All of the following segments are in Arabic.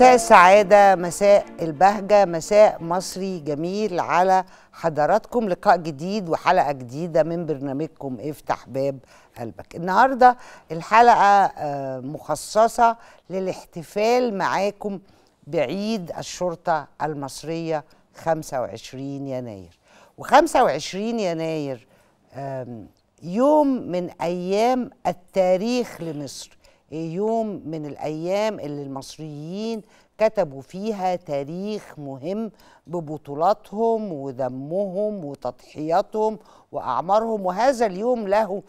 مساء السعادة مساء البهجة مساء مصري جميل على حضراتكم لقاء جديد وحلقة جديدة من برنامجكم افتح باب قلبك النهاردة الحلقة آه، مخصصة للاحتفال معاكم بعيد الشرطة المصرية 25 يناير و25 يناير يوم من أيام التاريخ لمصر يوم من الأيام اللي المصريين كتبوا فيها تاريخ مهم ببطولاتهم ودمهم وتضحياتهم وأعمارهم وهذا اليوم له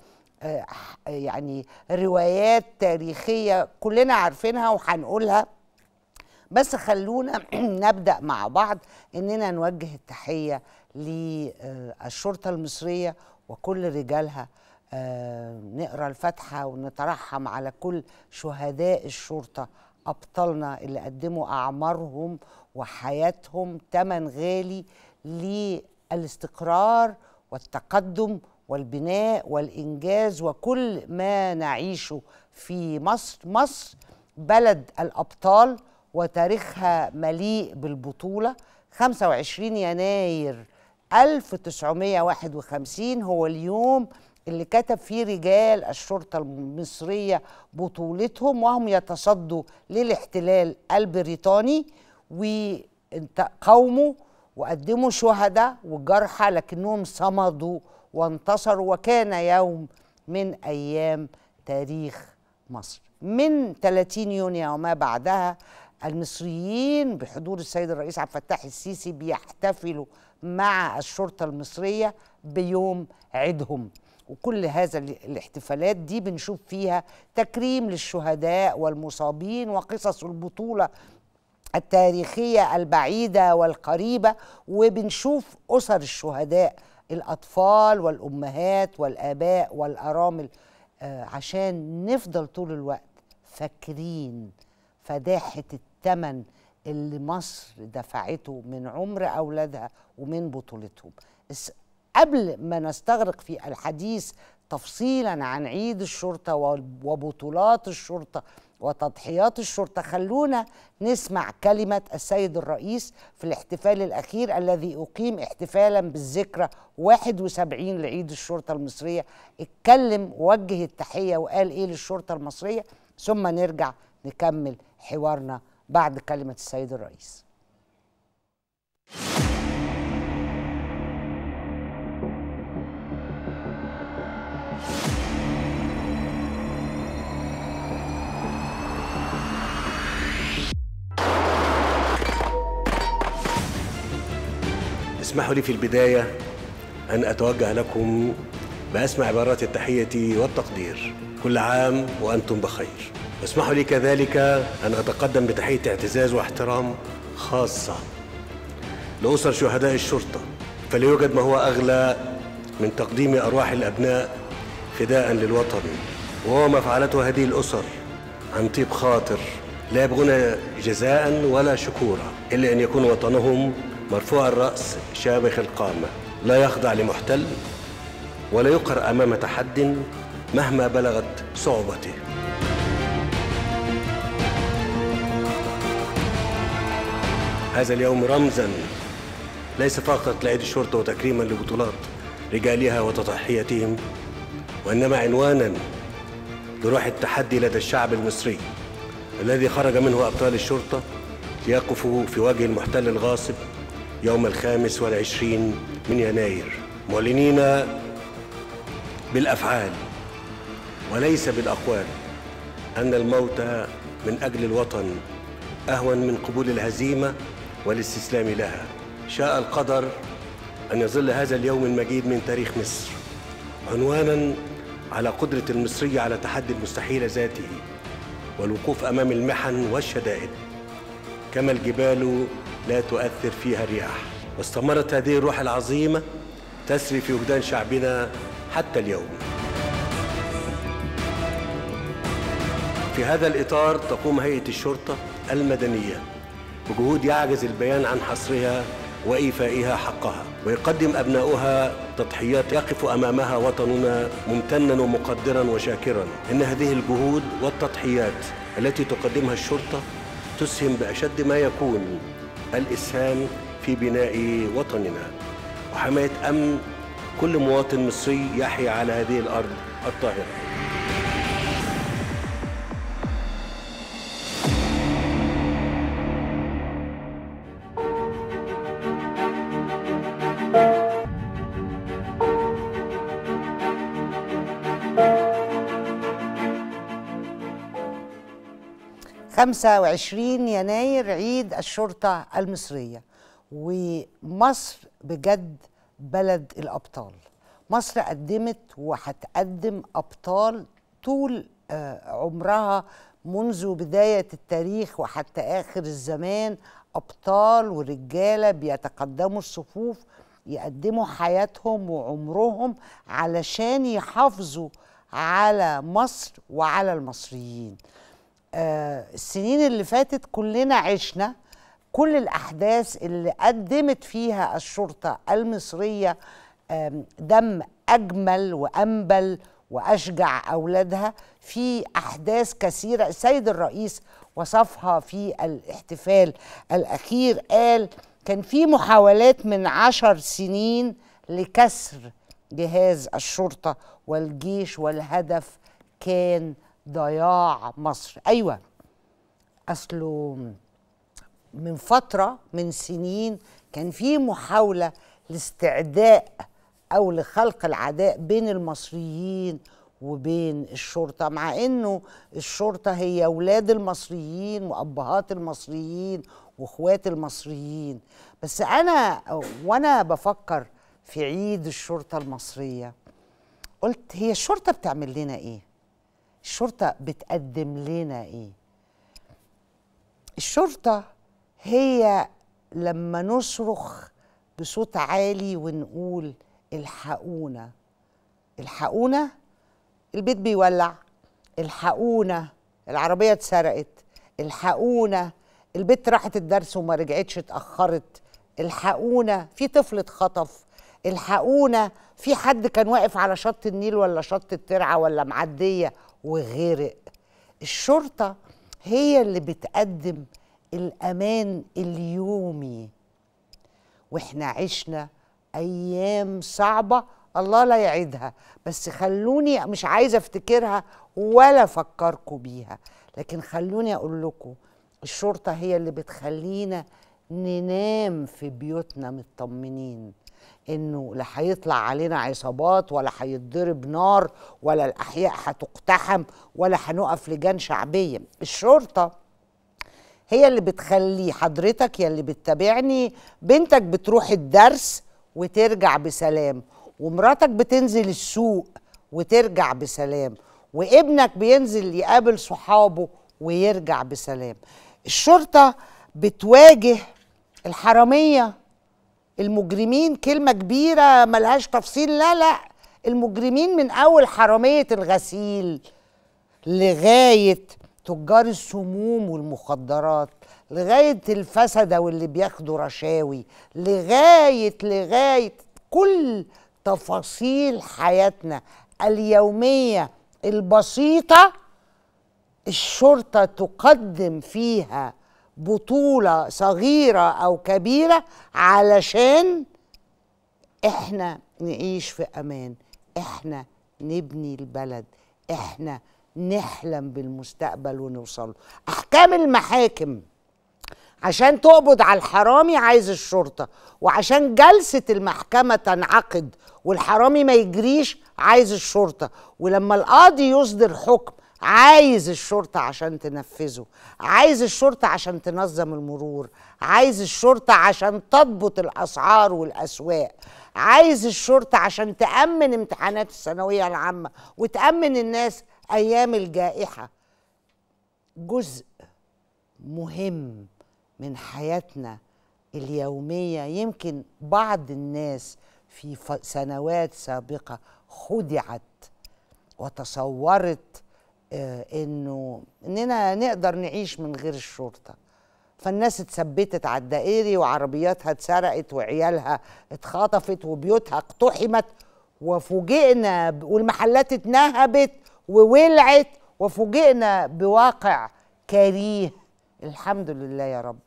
آه، يعني روايات تاريخية كلنا عارفينها وهنقولها بس خلونا نبدأ مع بعض إننا نوجه التحية للشرطة المصرية وكل رجالها آه، نقرا الفاتحه ونترحم على كل شهداء الشرطه ابطالنا اللي قدموا اعمارهم وحياتهم تمن غالي للاستقرار والتقدم والبناء والانجاز وكل ما نعيشه في مصر مصر بلد الابطال وتاريخها مليء بالبطوله 25 يناير 1951 هو اليوم اللي كتب فيه رجال الشرطة المصرية بطولتهم وهم يتصدوا للاحتلال البريطاني وقاوموا وقدموا شهداء وجرحى لكنهم صمدوا وانتصروا وكان يوم من أيام تاريخ مصر من 30 يونيو وما بعدها المصريين بحضور السيد الرئيس عبد الفتاح السيسي بيحتفلوا مع الشرطة المصرية بيوم عيدهم وكل هذا الاحتفالات دي بنشوف فيها تكريم للشهداء والمصابين وقصص البطولة التاريخية البعيدة والقريبة وبنشوف أسر الشهداء الأطفال والأمهات والآباء والأرامل آه، عشان نفضل طول الوقت فاكرين فداحة التمن اللي مصر دفعته من عمر أولادها ومن بطولتهم قبل ما نستغرق في الحديث تفصيلا عن عيد الشرطه وبطولات الشرطه وتضحيات الشرطه خلونا نسمع كلمه السيد الرئيس في الاحتفال الاخير الذي اقيم احتفالا بالذكرى 71 لعيد الشرطه المصريه اتكلم وجه التحيه وقال ايه للشرطه المصريه ثم نرجع نكمل حوارنا بعد كلمه السيد الرئيس اسمحوا لي في البداية أن أتوجه لكم بأسمع عبارات التحية والتقدير كل عام وأنتم بخير واسمحوا لي كذلك أن أتقدم بتحية اعتزاز واحترام خاصة لأسر شهداء الشرطة فليوجد ما هو أغلى من تقديم أرواح الأبناء فداء للوطن وهو ما فعلته هذه الأسر عن طيب خاطر لا يبغون جزاء ولا شكورا إلا أن يكون وطنهم مرفوع الرأس شامخ القامة لا يخضع لمحتل ولا يقر أمام تحد مهما بلغت صعوبته هذا اليوم رمزا ليس فقط لعيد الشرطة وتكريما لبطولات رجالها وتضحيتهم وإنما عنوانا لروح التحدي لدى الشعب المصري الذي خرج منه أبطال الشرطة ليقفوا في وجه المحتل الغاصب يوم الخامس والعشرين من يناير معلنين بالأفعال وليس بالأقوال أن الموت من أجل الوطن أهون من قبول الهزيمة والاستسلام لها شاء القدر أن يظل هذا اليوم المجيد من تاريخ مصر عنوانا على قدرة المصرية على تحدي المستحيل ذاته والوقوف أمام المحن والشدائد كما الجبال لا تؤثر فيها الرياح واستمرت هذه الروح العظيمة تسري في وجدان شعبنا حتى اليوم في هذا الإطار تقوم هيئة الشرطة المدنية بجهود يعجز البيان عن حصرها وإيفائها حقها ويقدم أبناؤها تضحيات يقف أمامها وطننا ممتنا ومقدرا وشاكرا إن هذه الجهود والتضحيات التي تقدمها الشرطة تسهم بأشد ما يكون الإسهام في بناء وطننا وحماية أمن كل مواطن مصري يحيا على هذه الأرض الطاهرة 25 يناير عيد الشرطة المصرية ومصر بجد بلد الأبطال مصر قدمت وهتقدم أبطال طول آه، عمرها منذ بداية التاريخ وحتى آخر الزمان أبطال ورجالة بيتقدموا الصفوف يقدموا حياتهم وعمرهم علشان يحافظوا على مصر وعلى المصريين آه، السنين اللي فاتت كلنا عشنا كل الأحداث اللي قدمت فيها الشرطة المصرية دم أجمل وأنبل وأشجع أولادها في أحداث كثيرة السيد الرئيس وصفها في الاحتفال الأخير قال كان في محاولات من عشر سنين لكسر جهاز الشرطة والجيش والهدف كان ضياع مصر ايوه اصله من فتره من سنين كان في محاوله لاستعداء او لخلق العداء بين المصريين وبين الشرطه مع انه الشرطه هي اولاد المصريين وابهات المصريين واخوات المصريين بس انا وانا بفكر في عيد الشرطه المصريه قلت هي الشرطه بتعمل لنا ايه الشرطه بتقدم لنا ايه الشرطه هي لما نصرخ بصوت عالي ونقول الحقونا الحقونا البيت بيولع الحقونا العربيه اتسرقت الحقونا البيت راحت الدرس وما رجعتش اتاخرت الحقونا في طفل اتخطف الحقونا في حد كان واقف على شط النيل ولا شط الترعه ولا معديه وغرق الشرطه هي اللي بتقدم الامان اليومي واحنا عشنا ايام صعبه الله لا يعيدها بس خلوني مش عايزه افتكرها ولا افكركم بيها لكن خلوني اقول لكم الشرطه هي اللي بتخلينا ننام في بيوتنا مطمنين انه لا هيطلع علينا عصابات ولا هيتضرب نار ولا الاحياء هتقتحم ولا هنقف لجان شعبيه الشرطه هي اللي بتخلي حضرتك يا اللي بتتابعني بنتك بتروح الدرس وترجع بسلام ومراتك بتنزل السوق وترجع بسلام وابنك بينزل يقابل صحابه ويرجع بسلام الشرطه بتواجه الحراميه المجرمين كلمة كبيرة ملهاش تفصيل لا لا المجرمين من أول حرامية الغسيل لغاية تجار السموم والمخدرات لغاية الفسدة واللي بياخدوا رشاوي لغاية لغاية كل تفاصيل حياتنا اليومية البسيطة الشرطة تقدم فيها بطولة صغيرة أو كبيرة علشان إحنا نعيش في أمان إحنا نبني البلد إحنا نحلم بالمستقبل ونوصله أحكام المحاكم عشان تقبض على الحرامي عايز الشرطة وعشان جلسة المحكمة تنعقد والحرامي ما يجريش عايز الشرطة ولما القاضي يصدر حكم عايز الشرطة عشان تنفذه عايز الشرطة عشان تنظم المرور عايز الشرطة عشان تضبط الأسعار والأسواق عايز الشرطة عشان تأمن امتحانات الثانوية العامة وتأمن الناس أيام الجائحة جزء مهم من حياتنا اليومية يمكن بعض الناس في سنوات سابقة خدعت وتصورت آه، انه اننا نقدر نعيش من غير الشرطه فالناس اتثبتت على الدائري وعربياتها اتسرقت وعيالها اتخطفت وبيوتها اقتحمت وفوجئنا والمحلات اتنهبت وولعت وفوجئنا بواقع كريه الحمد لله يا رب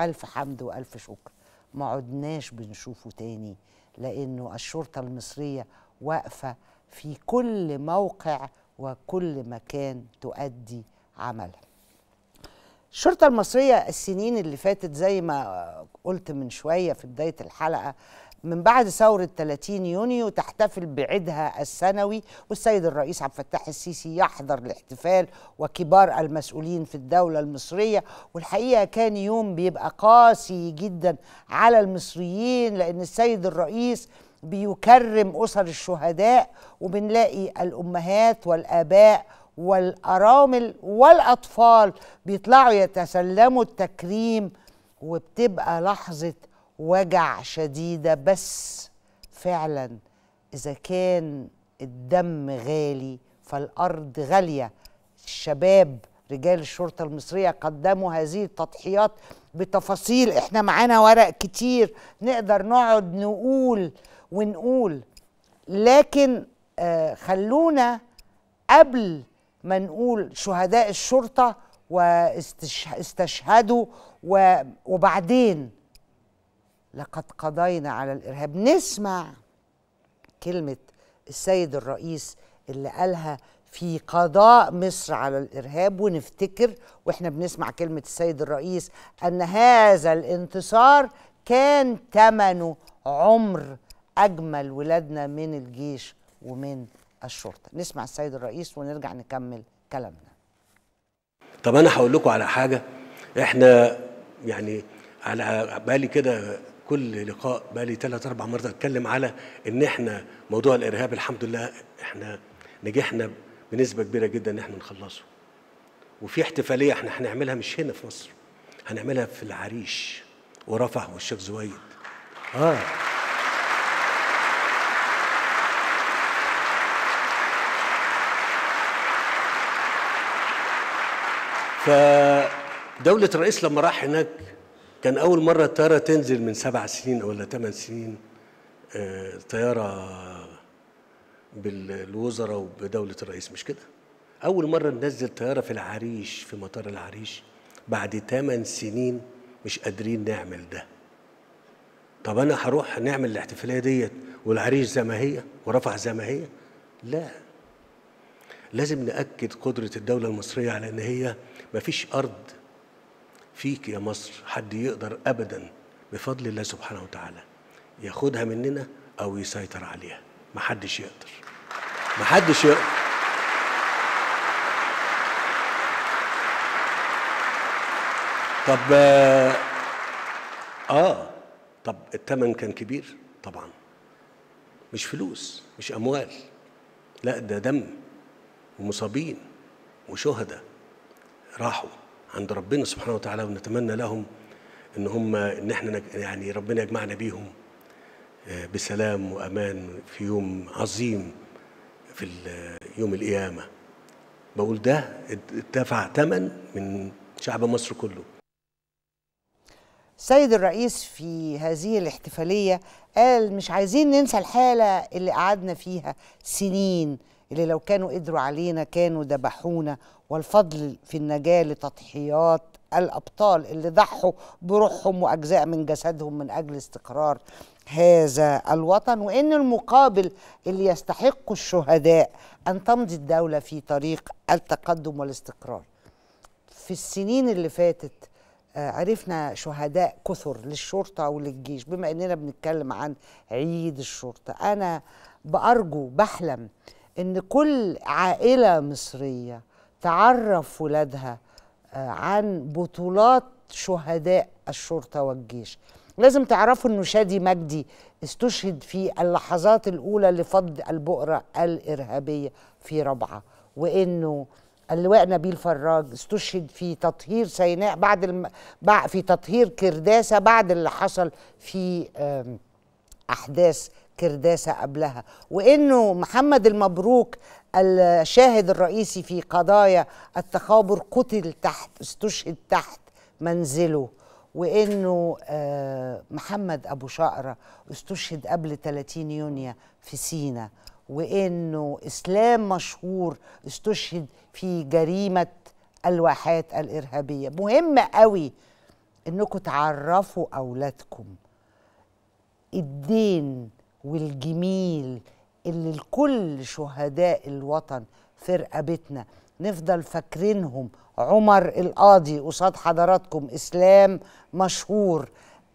ألف حمد وألف شكر ما عدناش بنشوفه تاني لأنه الشرطة المصرية واقفة في كل موقع وكل مكان تؤدي عملها الشرطة المصرية السنين اللي فاتت زي ما قلت من شوية في بداية الحلقة من بعد ثورة 30 يونيو تحتفل بعيدها السنوي والسيد الرئيس عبد الفتاح السيسي يحضر الاحتفال وكبار المسؤولين في الدولة المصرية والحقيقة كان يوم بيبقى قاسي جدا على المصريين لأن السيد الرئيس بيكرم أسر الشهداء وبنلاقي الأمهات والآباء والأرامل والأطفال بيطلعوا يتسلموا التكريم وبتبقى لحظة وجع شديدة بس فعلا إذا كان الدم غالي فالأرض غالية الشباب رجال الشرطة المصرية قدموا هذه التضحيات بتفاصيل احنا معانا ورق كتير نقدر نقعد نقول ونقول لكن آه، خلونا قبل ما نقول شهداء الشرطة واستشهدوا وبعدين لقد قضينا على الإرهاب نسمع كلمة السيد الرئيس اللي قالها في قضاء مصر على الإرهاب ونفتكر وإحنا بنسمع كلمة السيد الرئيس أن هذا الانتصار كان ثمنه عمر اجمل ولادنا من الجيش ومن الشرطه نسمع السيد الرئيس ونرجع نكمل كلامنا طب انا هقول لكم على حاجه احنا يعني على بالي كده كل لقاء بالي ثلاث اربع مرات اتكلم على ان احنا موضوع الارهاب الحمد لله احنا نجحنا بنسبه كبيره جدا ان احنا نخلصه وفي احتفاليه احنا هنعملها مش هنا في مصر هنعملها في العريش ورفح والشيخ زويد اه فدولة الرئيس لما راح هناك كان أول مرة الطيارة تنزل من سبع سنين ولا ثمان سنين آه، طيارة بالوزراء وبدولة الرئيس مش كده أول مرة ننزل طيارة في العريش في مطار العريش بعد ثمان سنين مش قادرين نعمل ده طب أنا هروح نعمل الاحتفالية ديت والعريش زي ما هي ورفع زي ما هي لا لازم نأكد قدرة الدولة المصرية على إن هي مفيش أرض فيك يا مصر حد يقدر أبدا بفضل الله سبحانه وتعالى ياخدها مننا أو يسيطر عليها محدش يقدر محدش يقدر طب آه طب التمن كان كبير طبعا مش فلوس مش أموال لا ده دم ومصابين وشهداء راحوا عند ربنا سبحانه وتعالى ونتمنى لهم ان هم ان احنا يعني ربنا يجمعنا بيهم آه، بسلام وامان في يوم عظيم في يوم القيامه بقول ده دفع ثمن من شعب مصر كله السيد الرئيس في هذه الاحتفاليه قال مش عايزين ننسى الحاله اللي قعدنا فيها سنين اللي لو كانوا قدروا علينا كانوا ذبحونا والفضل في النجاة لتضحيات الأبطال اللي ضحوا بروحهم وأجزاء من جسدهم من أجل استقرار هذا الوطن وإن المقابل اللي يستحق الشهداء أن تمضي الدولة في طريق التقدم والاستقرار في السنين اللي فاتت آه، عرفنا شهداء كثر للشرطة وللجيش بما أننا بنتكلم عن عيد الشرطة أنا بأرجو بحلم ان كل عائله مصريه تعرف ولادها آه، عن بطولات شهداء الشرطه والجيش لازم تعرفوا انه شادي مجدي استشهد في اللحظات الاولى لفض البؤره الارهابيه في ربعه وانه اللواء نبيل فراج استشهد في تطهير سيناء بعد الم... في تطهير كرداسه بعد اللي حصل في احداث كرداسه قبلها وانه محمد المبروك الشاهد الرئيسي في قضايا التخابر قتل تحت استشهد تحت منزله وانه آه، محمد ابو شقره استشهد قبل 30 يونيو في سينا وانه اسلام مشهور استشهد في جريمه الواحات الارهابيه مهم قوي انكم تعرفوا اولادكم الدين والجميل اللي لكل شهداء الوطن في رقبتنا نفضل فاكرينهم عمر القاضي قصاد حضراتكم اسلام مشهور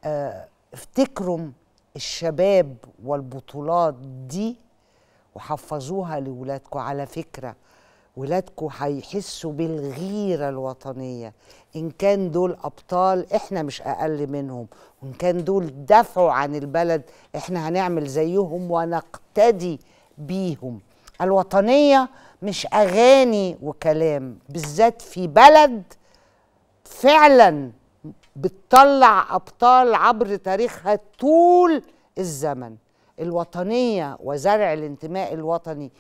آه، افتكروا الشباب والبطولات دي وحفظوها لولادكم على فكره ولادكم هيحسوا بالغيرة الوطنية إن كان دول أبطال إحنا مش أقل منهم وإن كان دول دفعوا عن البلد إحنا هنعمل زيهم ونقتدي بيهم الوطنية مش أغاني وكلام بالذات في بلد فعلا بتطلع أبطال عبر تاريخها طول الزمن الوطنية وزرع الانتماء الوطني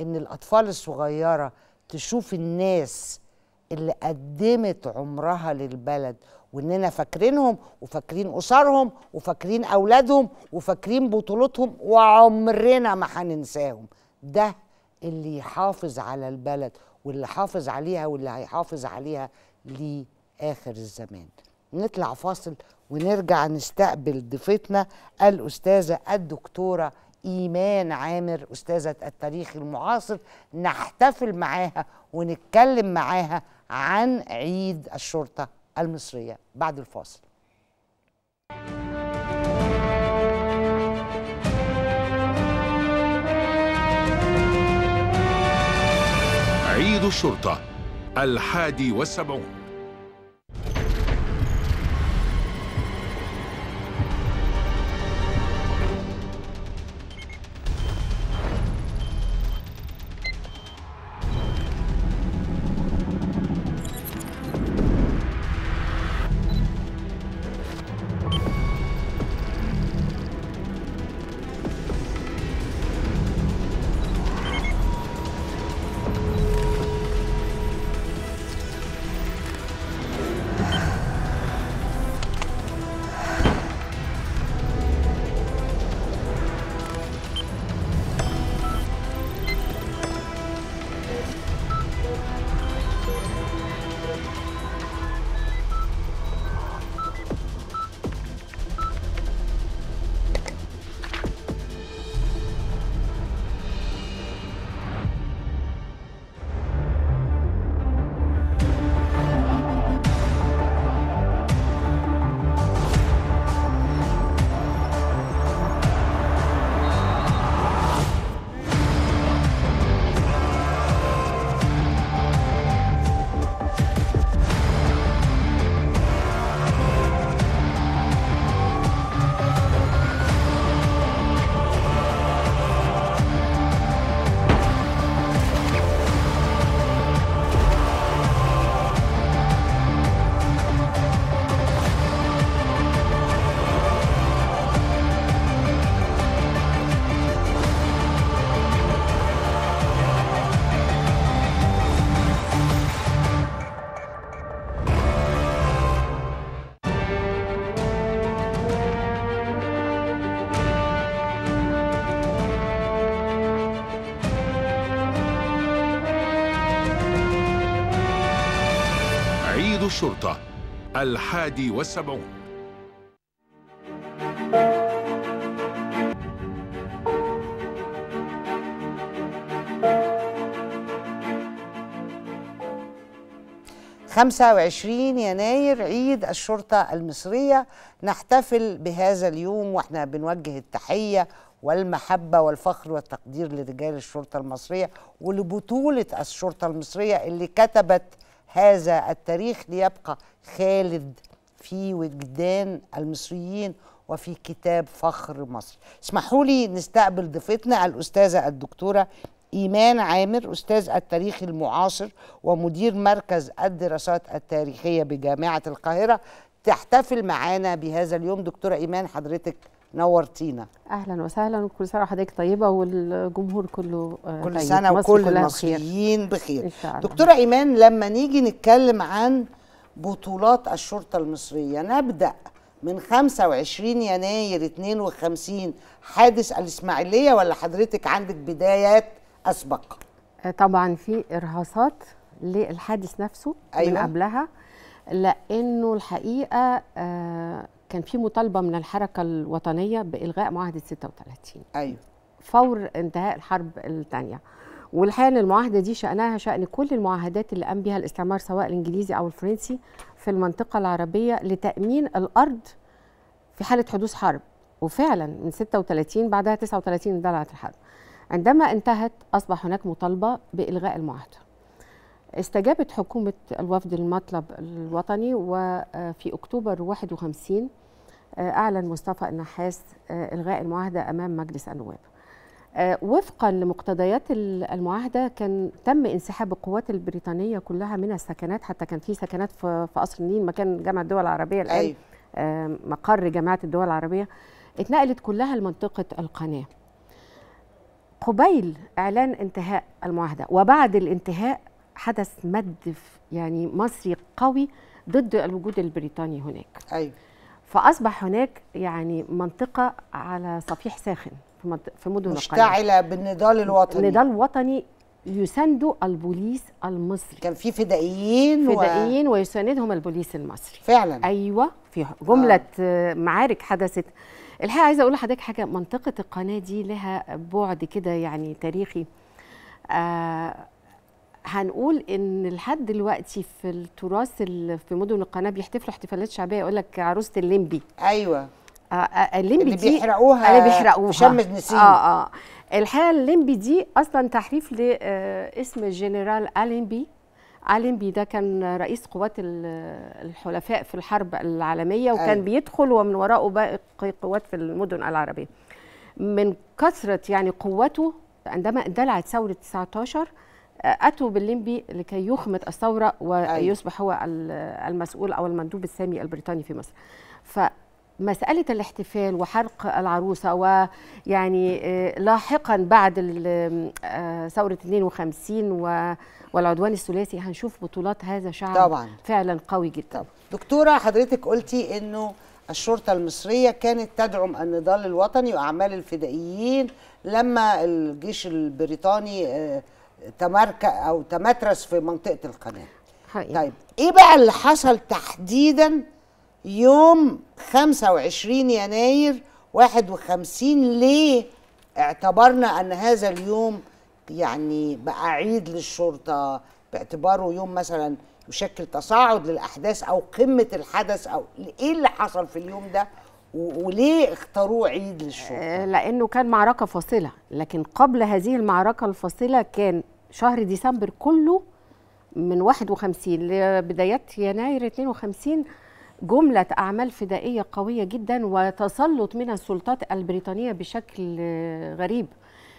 ان الاطفال الصغيره تشوف الناس اللي قدمت عمرها للبلد واننا فاكرينهم وفاكرين اسرهم وفاكرين اولادهم وفاكرين بطولتهم وعمرنا ما هننساهم ده اللي يحافظ على البلد واللي حافظ عليها واللي هيحافظ عليها لاخر الزمان نطلع فاصل ونرجع نستقبل ضيفتنا الاستاذه الدكتوره إيمان عامر أستاذة التاريخ المعاصر نحتفل معاها ونتكلم معاها عن عيد الشرطة المصرية بعد الفاصل عيد الشرطة الحادي والسبعون تنفيذ الشرطة الحادي والسبعون خمسة وعشرين يناير عيد الشرطة المصرية نحتفل بهذا اليوم واحنا بنوجه التحية والمحبة والفخر والتقدير لرجال الشرطة المصرية ولبطولة الشرطة المصرية اللي كتبت هذا التاريخ ليبقى خالد في وجدان المصريين وفي كتاب فخر مصر اسمحوا لي نستقبل ضيفتنا الأستاذة الدكتورة إيمان عامر أستاذ التاريخ المعاصر ومدير مركز الدراسات التاريخية بجامعة القاهرة تحتفل معانا بهذا اليوم دكتورة إيمان حضرتك نورتينا اهلا وسهلا وكل سنه وحضرتك طيبه والجمهور كله آه، كل طيب. سنه وكل المصريين بخير دكتوره ايمان لما نيجي نتكلم عن بطولات الشرطه المصريه نبدا من 25 يناير 52 حادث الاسماعيليه ولا حضرتك عندك بدايات اسبق آه، طبعا في ارهاصات للحادث نفسه أيوة. من قبلها لانه الحقيقه آه كان في مطالبه من الحركه الوطنيه بالغاء معاهده 36 ايوه فور انتهاء الحرب الثانيه والحقيقه المعاهده دي شانها شان كل المعاهدات اللي قام بها الاستعمار سواء الانجليزي او الفرنسي في المنطقه العربيه لتامين الارض في حاله حدوث حرب وفعلا من 36 بعدها 39 اندلعت الحرب عندما انتهت اصبح هناك مطالبه بالغاء المعاهده استجابت حكومه الوفد المطلب الوطني وفي اكتوبر 51 آه، أعلن مصطفى النحاس آه، إلغاء المعاهدة أمام مجلس النواب آه، وفقا لمقتضيات المعاهده كان تم انسحاب القوات البريطانيه كلها من السكنات حتى كان في سكنات في قصر النيل مكان جامعه الدول العربيه الان أيوه. مقر جامعه الدول العربيه اتنقلت كلها لمنطقه القناه قبيل اعلان انتهاء المعاهده وبعد الانتهاء حدث مد يعني مصري قوي ضد الوجود البريطاني هناك ايوه فاصبح هناك يعني منطقه على صفيح ساخن في مدن مشتعله بالنضال الوطني النضال الوطني يساندوا البوليس المصري كان في فدائيين فدائيين و... ويساندهم البوليس المصري فعلا ايوه في جمله آه. معارك حدثت الحقيقه عايزه اقول لحضرتك حاجه منطقه القناه دي لها بعد كده يعني تاريخي آه هنقول ان لحد دلوقتي في التراث اللي في مدن القناه بيحتفلوا احتفالات شعبيه يقول لك عروسه الليمبي ايوه آه، آه، الليمبي اللي دي بيحرقوها اللي بيحرقوها شم نسيم اه اه الحقيقه الليمبي دي اصلا تحريف لاسم آه، الجنرال الينبي الينبي ده كان رئيس قوات الحلفاء في الحرب العالميه وكان أيوة. بيدخل ومن وراءه باقي قوات في المدن العربيه من كثره يعني قوته عندما اندلعت ثوره 19 اتوا بالليمبي لكي يخمد الثوره أيوة. ويصبح هو المسؤول او المندوب السامي البريطاني في مصر ف مسألة الاحتفال وحرق العروسة ويعني آه، لاحقا بعد آه، ثورة 52 والعدوان الثلاثي هنشوف بطولات هذا شعب طبعا. فعلا قوي جدا طبعا. دكتورة حضرتك قلتي أنه الشرطة المصرية كانت تدعم النضال الوطني وأعمال الفدائيين لما الجيش البريطاني آه، تمرك أو تمترس في منطقة القناة حقيقة. طيب إيه بقى اللي حصل تحديدا يوم 25 يناير 51 ليه اعتبرنا أن هذا اليوم يعني بقى عيد للشرطة باعتباره يوم مثلا يشكل تصاعد للأحداث أو قمة الحدث أو إيه اللي حصل في اليوم ده وليه اختاروه عيد للشرطه؟ آه، لانه كان معركه فاصله، لكن قبل هذه المعركه الفاصله كان شهر ديسمبر كله من 51 لبداية يناير 52 جملة أعمال فدائية قوية جدا وتسلط من السلطات البريطانية بشكل غريب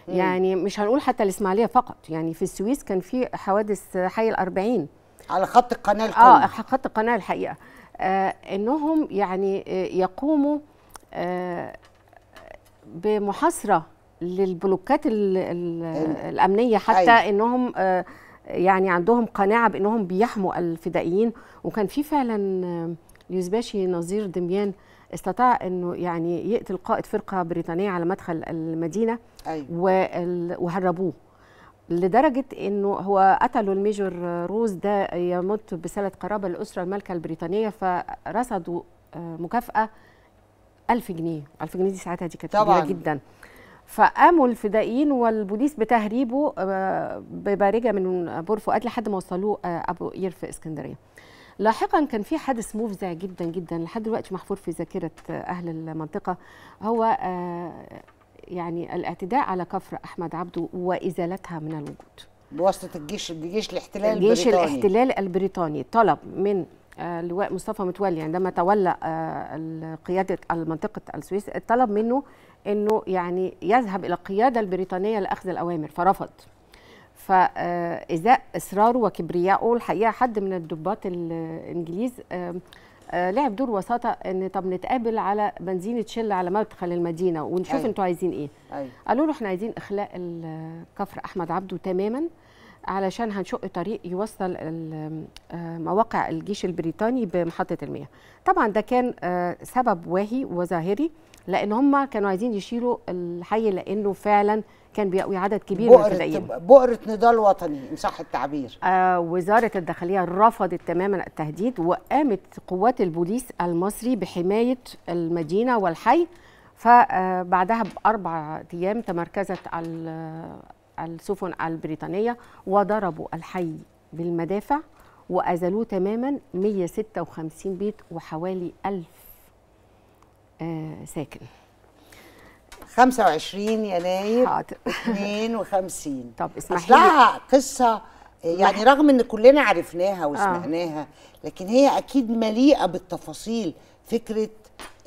مم. يعني مش هنقول حتى الإسماعيلية فقط يعني في السويس كان في حوادث حي الأربعين على خط القناة الحقيقة آه خط القناة الحقيقة آه إنهم يعني آه، يقوموا آه بمحاصرة للبلوكات الـ الـ الامنيه حتى أيوة. انهم آه، يعني عندهم قناعه بانهم بيحموا الفدائيين وكان في فعلا اليوزباشي آه، نظير دميان استطاع انه يعني يقتل قائد فرقه بريطانيه على مدخل المدينه أيوة. وهربوه لدرجة أنه هو قتلوا الميجور آه، روز ده يمت بسنة قرابة الاسره المالكة البريطانية فرصدوا مكافأة 1000 جنيه 1000 جنيه دي ساعتها دي كانت كبيرة جدا فقاموا الفدائيين والبوليس بتهريبه آه، ببارجه من بور فؤاد لحد ما وصلوه آه، ابو قير في اسكندريه لاحقا كان في حادث مفزع جدا جدا لحد دلوقتي محفور في ذاكره آه، اهل المنطقه هو يعني الاعتداء على كفر احمد عبده وازالتها من الوجود بواسطه الجيش الجيش الاحتلال البريطاني جيش الاحتلال البريطاني طلب من اللواء مصطفى متولي عندما تولى قياده منطقه السويس طلب منه انه يعني يذهب الى القياده البريطانيه لاخذ الاوامر فرفض فازاء اصراره وكبريائه الحقيقه حد من الضباط الانجليز آه، لعب دور وساطه ان طب نتقابل على بنزينه شل على مدخل المدينه ونشوف أيوه. انتوا عايزين ايه أيوة. قالوا له احنا عايزين اخلاء الكفر احمد عبده تماما علشان هنشق طريق يوصل آه، مواقع الجيش البريطاني بمحطه المياه طبعا ده كان آه، سبب واهي وظاهري لان هم كانوا عايزين يشيلوا الحي لانه فعلا كان بيقوي عدد كبير من الفدائيين بؤرة نضال وطني إن صح التعبير آه وزارة الداخلية رفضت تماما التهديد وقامت قوات البوليس المصري بحماية المدينة والحي فبعدها بأربع أيام تمركزت السفن البريطانية وضربوا الحي بالمدافع وأزلوه تماما 156 بيت وحوالي 1000 آه، ساكن 25 يناير حاضر 52 طب اسمحي لي قصه آه، يعني رغم ان كلنا عرفناها وسمعناها آه. لكن هي اكيد مليئه بالتفاصيل فكره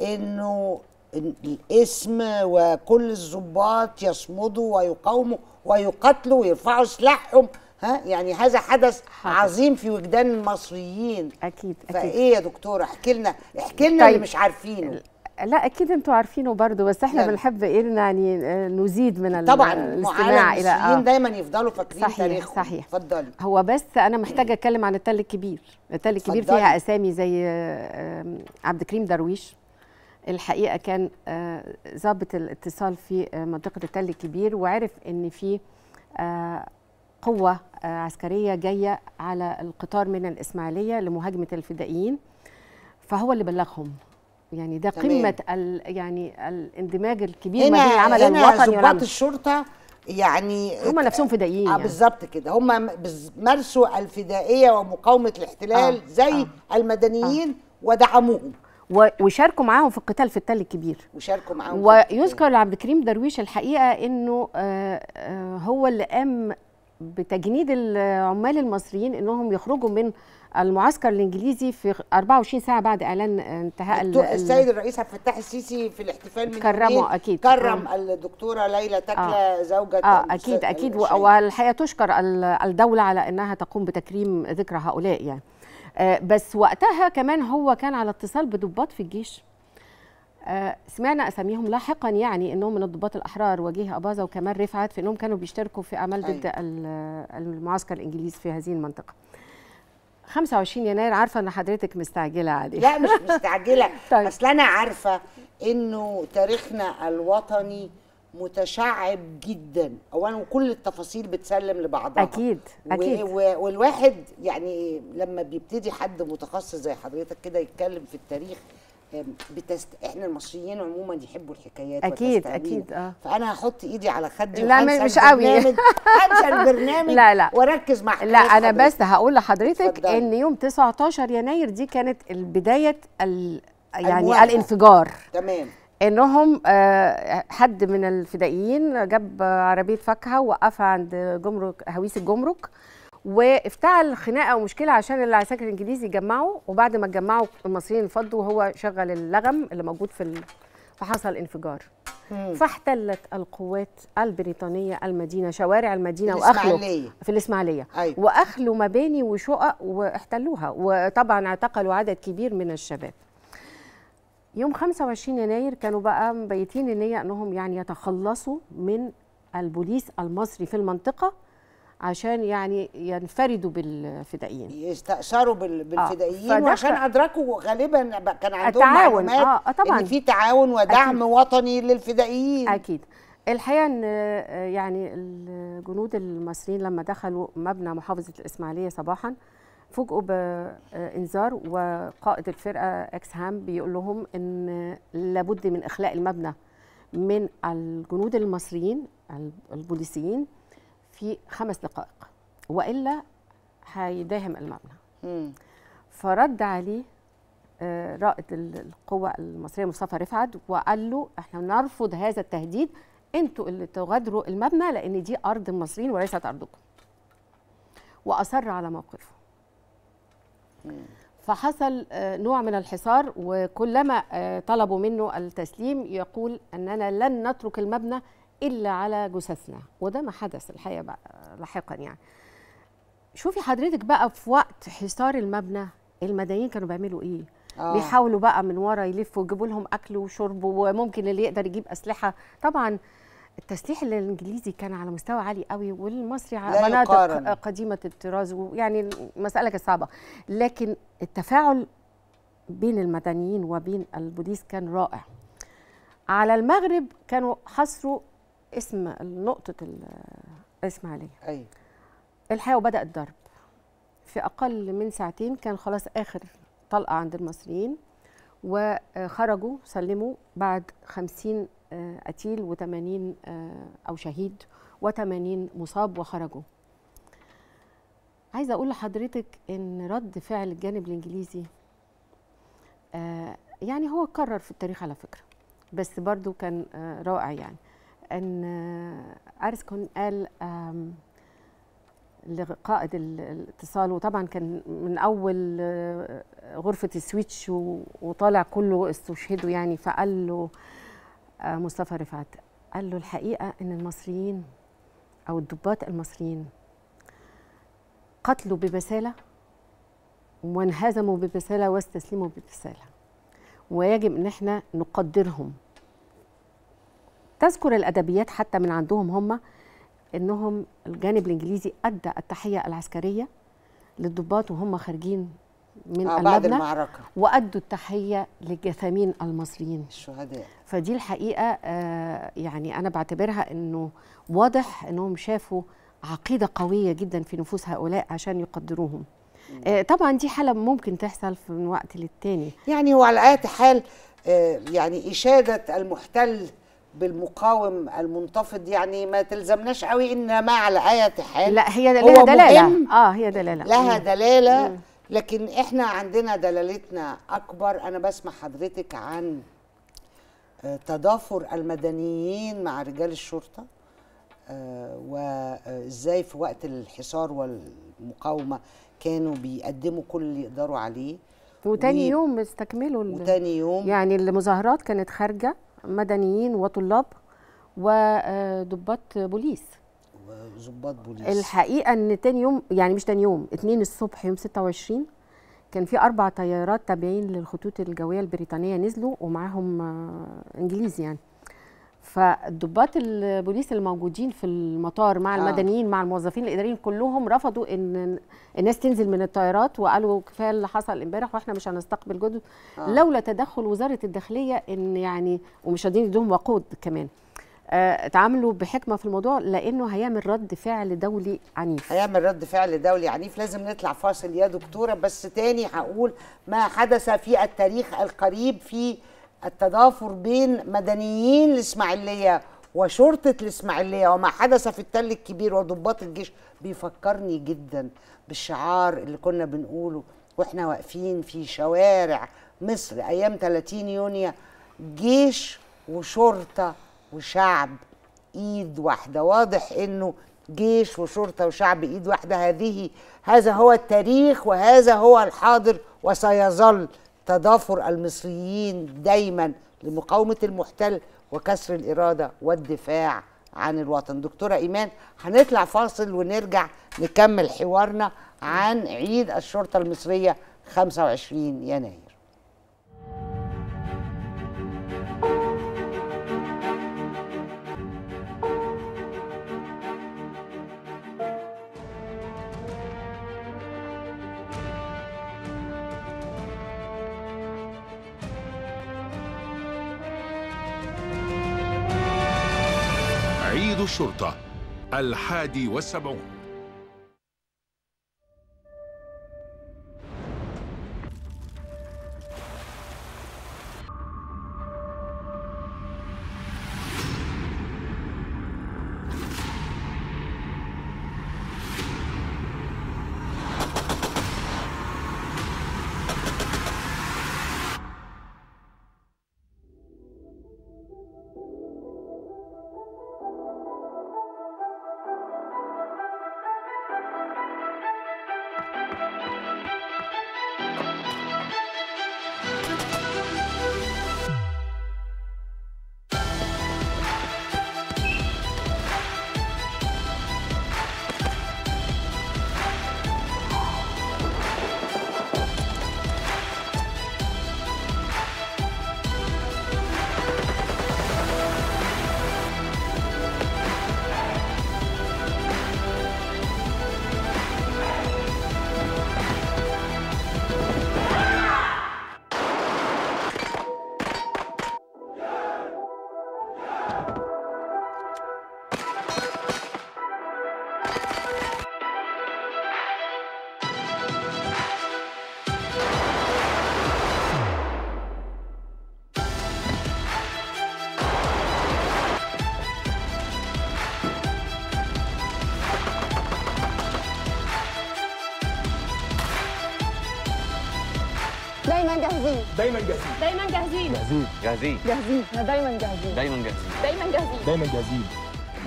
انه الاسم وكل الضباط يصمدوا ويقاوموا ويقاتلوا ويرفعوا سلاحهم ها يعني هذا حدث حاضر. عظيم في وجدان المصريين اكيد اكيد فايه يا دكتوره احكي لنا احكي لنا طيب. اللي مش عارفينه لا اكيد انتوا عارفينه برضه بس احنا يعني بنحب ايه يعني آه، نزيد من طبعا الاستماع الى طبعا آه. دايما يفضلوا فاكرين صحيح تاريخهم صحيح اتفضلي هو بس انا محتاجه اتكلم عن التل الكبير التل الكبير فضل. فيها اسامي زي آه، عبد الكريم درويش الحقيقه كان آه، ضابط الاتصال في منطقه التل الكبير وعرف ان في قوه عسكريه جايه على القطار من الاسماعيليه لمهاجمه الفدائيين فهو اللي بلغهم يعني ده قمه ال يعني الاندماج الكبير ما بين العمل الوطني والعمل الشرطه يعني هم نفسهم فدائيين آه يعني. بالظبط كده هم مارسوا الفدائيه ومقاومه الاحتلال آه زي آه المدنيين آه ودعموهم وشاركوا معاهم في القتال في التل الكبير وشاركوا معاهم ويذكر لعبد الكريم درويش الحقيقه انه آه، آه، هو اللي قام بتجنيد العمال المصريين انهم يخرجوا من المعسكر الانجليزي في 24 ساعه بعد اعلان انتهاء السيد الرئيس عبد الفتاح السيسي في الاحتفال من كرمه اكيد كرم آه. الدكتوره ليلى تكلا آه. زوجة اه اكيد اكيد والحقيقه تشكر الدوله على انها تقوم بتكريم ذكرى هؤلاء يعني آه بس وقتها كمان هو كان على اتصال بضباط في الجيش آه، سمعنا اساميهم لاحقا يعني انهم من الضباط الاحرار وجيه اباظه وكمال رفعت في انهم كانوا بيشتركوا في اعمال ضد المعسكر الانجليزي في هذه المنطقه 25 يناير عارفه ان حضرتك مستعجله عليه لا مش مستعجله طيب. اصل انا عارفه انه تاريخنا الوطني متشعب جدا اولا وكل التفاصيل بتسلم لبعضها اكيد اكيد و... والواحد يعني لما بيبتدي حد متخصص زي حضرتك كده يتكلم في التاريخ بتست... احنا المصريين عموما يحبوا الحكايات اكيد اكيد اه فانا هحط ايدي على خدي لا مش قوي انسى البرنامج لا لا واركز مع لا انا بس هقول لحضرتك فضل. ان يوم 19 يناير دي كانت بدايه ال... يعني الموحة. الانفجار تمام انهم آه، حد من الفدائيين جاب عربيه فاكهه ووقفها عند جمرك هويس الجمرك وافتعل خناقه ومشكله عشان العساكر الانجليزي جمعوا وبعد ما اتجمعوا المصريين فضوا وهو شغل اللغم اللي موجود في ال... فحصل انفجار فاحتلت القوات البريطانيه المدينه شوارع المدينه واخلوا في الاسماعيليه أيوة. واخلوا مباني وشقق واحتلوها وطبعا اعتقلوا عدد كبير من الشباب يوم 25 يناير كانوا بقى مبيتين النيه انهم يعني يتخلصوا من البوليس المصري في المنطقه عشان يعني ينفردوا بالفدائيين يستأثروا آه، بالفدائيين آه. وعشان ادركوا غالبا كان عندهم التعاون. آه، معلومات آه. طبعا. ان في تعاون ودعم أكيد. وطني للفدائيين اكيد الحقيقه ان آه، يعني الجنود المصريين لما دخلوا مبنى محافظه الاسماعيليه صباحا فوجئوا بانذار وقائد الفرقه اكس هام بيقول لهم ان لابد من اخلاء المبنى من الجنود المصريين البوليسيين في خمس دقائق والا هيداهم المبنى فرد عليه آه، رائد القوة المصرية مصطفى رفعت وقال له احنا نرفض هذا التهديد انتوا اللي تغادروا المبنى لان دي ارض المصريين وليست ارضكم واصر على موقفه فحصل آه، نوع من الحصار وكلما آه، طلبوا منه التسليم يقول اننا لن نترك المبنى الا على جثثنا وده ما حدث الحقيقه بقى لاحقا يعني شوفي حضرتك بقى في وقت حصار المبنى المدنيين كانوا بيعملوا ايه آه. بيحاولوا بقى من ورا يلفوا يجيبوا لهم اكل وشرب وممكن اللي يقدر يجيب اسلحه طبعا التسليح الانجليزي كان على مستوى عالي قوي والمصري على مناطق قديمه الطراز ويعني المساله كانت صعبه لكن التفاعل بين المدنيين وبين البوليس كان رائع على المغرب كانوا حصروا اسم نقطه الاسماعيليه ايوه الحياه وبدا الضرب في اقل من ساعتين كان خلاص اخر طلقه عند المصريين وخرجوا سلموا بعد 50 آه، قتيل و80 آه، او شهيد و80 مصاب وخرجوا عايزه اقول لحضرتك ان رد فعل الجانب الانجليزي آه، يعني هو اتكرر في التاريخ على فكره بس برضو كان رائع يعني ان ارس كون قال لقائد الاتصال وطبعا كان من اول آه، غرفه السويتش وطالع كله استشهدوا يعني فقال له آه، مصطفى رفعت قال له الحقيقه ان المصريين او الضباط المصريين قتلوا ببساله وانهزموا ببساله واستسلموا ببساله ويجب ان احنا نقدرهم تذكر الادبيات حتى من عندهم هم انهم الجانب الانجليزي ادى التحيه العسكريه للضباط وهم خارجين من آه بعد المعركة وأدوا التحية للجثامين المصريين الشهداء فدي الحقيقة آه يعني أنا بعتبرها أنه واضح أنهم شافوا عقيدة قوية جدا في نفوس هؤلاء عشان يقدروهم آه طبعا دي حالة ممكن تحصل من وقت للتاني يعني هو على أي حال آه، يعني إشادة المحتل بالمقاوم المنتفض يعني ما تلزمناش قوي ان مع الايه حال لا هي لها دلاله اه هي دلاله لها دلاله لكن احنا عندنا دلالتنا اكبر انا بسمع حضرتك عن آه، تضافر المدنيين مع رجال الشرطه آه، وازاي في وقت الحصار والمقاومه كانوا بيقدموا كل اللي يقدروا عليه وتاني و... يوم استكملوا وتاني يوم يعني المظاهرات كانت خارجه مدنيين وطلاب وضباط بوليس وضباط بوليس الحقيقه ان تاني يوم يعني مش تاني يوم اتنين الصبح يوم 26 كان في اربع طيارات تابعين للخطوط الجويه البريطانيه نزلوا ومعاهم انجليزي يعني فالضباط البوليس الموجودين في المطار مع آه. المدنيين مع الموظفين الاداريين كلهم رفضوا ان الناس تنزل من الطيارات وقالوا كفايه اللي حصل امبارح واحنا مش هنستقبل جدد آه. لولا تدخل وزاره الداخليه ان يعني ومش راضيين يدوهم وقود كمان آه، اتعاملوا بحكمه في الموضوع لانه هيعمل رد فعل دولي عنيف هيعمل رد فعل دولي عنيف لازم نطلع فاصل يا دكتوره بس تاني هقول ما حدث في التاريخ القريب في التضافر بين مدنيين الإسماعيلية وشرطة الإسماعيلية وما حدث في التل الكبير وضباط الجيش بيفكرني جدا بالشعار اللي كنا بنقوله واحنا واقفين في شوارع مصر أيام 30 يونيو جيش وشرطة وشعب إيد واحدة واضح إنه جيش وشرطة وشعب إيد واحدة هذه هذا هو التاريخ وهذا هو الحاضر وسيظل تضافر المصريين دايما لمقاومه المحتل وكسر الاراده والدفاع عن الوطن دكتوره ايمان هنطلع فاصل ونرجع نكمل حوارنا عن عيد الشرطه المصريه 25 يناير الحادي والسبعون دايما جاهزين دايما جاهزين جاهزين جاهزين جاهزين احنا دايما جاهزين دايما جاهزين دايما جاهزين دايما جاهزين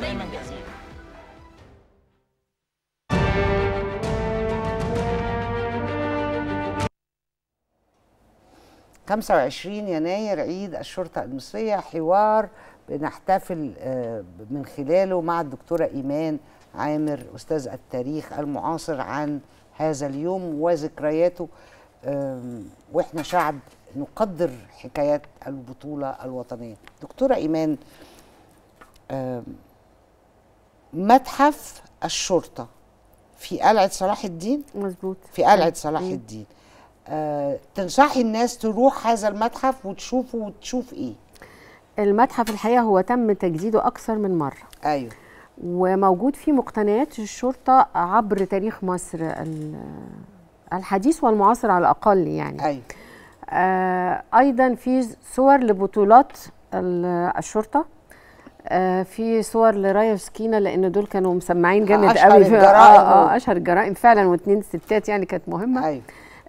دايما جاهزين خمسة وعشرين يناير عيد الشرطة المصرية حوار بنحتفل آه، من خلاله مع الدكتورة إيمان عامر أستاذ التاريخ المعاصر عن هذا اليوم وذكرياته واحنا شعب نقدر حكايات البطولة الوطنية دكتورة إيمان متحف الشرطة في قلعة صلاح الدين مظبوط في قلعة صلاح الدين آه، تنصحي الناس تروح هذا المتحف وتشوفه وتشوف إيه المتحف الحقيقة هو تم تجديده أكثر من مرة أيوه وموجود فيه مقتنيات الشرطة عبر تاريخ مصر الحديث والمعاصر على الأقل يعني أيوه آه، ايضا في صور لبطولات الشرطه آه، في صور لرايا سكينه لان دول كانوا مسمعين جامد قوي اشهر الجرائم آه اشهر الجرائم فعلا واثنين ستات يعني كانت مهمه ايوه